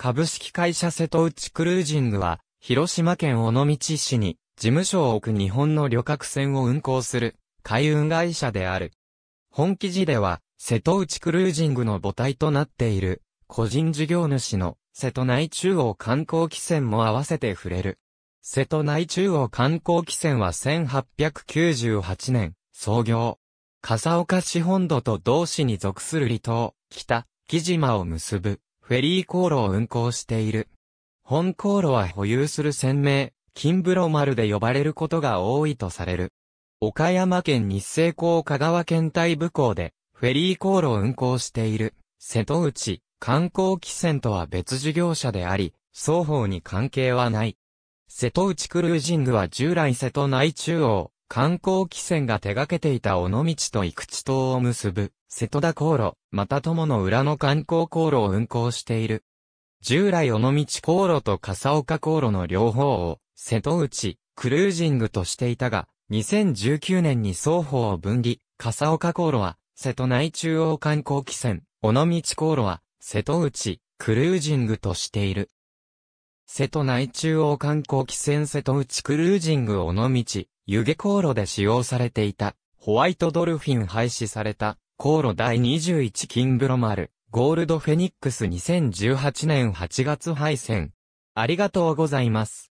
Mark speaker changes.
Speaker 1: 株式会社瀬戸内クルージングは、広島県尾道市に、事務所を置く日本の旅客船を運航する、海運会社である。本記事では、瀬戸内クルージングの母体となっている、個人事業主の、瀬戸内中央観光汽船も合わせて触れる。瀬戸内中央観光汽船は1898年、創業。笠岡市本土と同市に属する離島、北、木島を結ぶ。フェリー航路を運航している。本航路は保有する船名、金風呂丸で呼ばれることが多いとされる。岡山県日生港香川県大部港で、フェリー航路を運航している、瀬戸内、観光汽船とは別事業者であり、双方に関係はない。瀬戸内クルージングは従来瀬戸内中央、観光汽船が手掛けていた尾道と生地島を結ぶ、瀬戸田航路、また友の裏の観光航路を運行している。従来尾道航路と笠岡航路の両方を、瀬戸内、クルージングとしていたが、2019年に双方を分離、笠岡航路は、瀬戸内中央観光汽船、尾道航路は、瀬戸内、クルージングとしている。瀬戸内中央観光汽船瀬戸内クルージング尾道、湯気航路で使用されていた、ホワイトドルフィン廃止された、航路第21金ブロマル、ゴールドフェニックス2018年8月配線。ありがとうございます。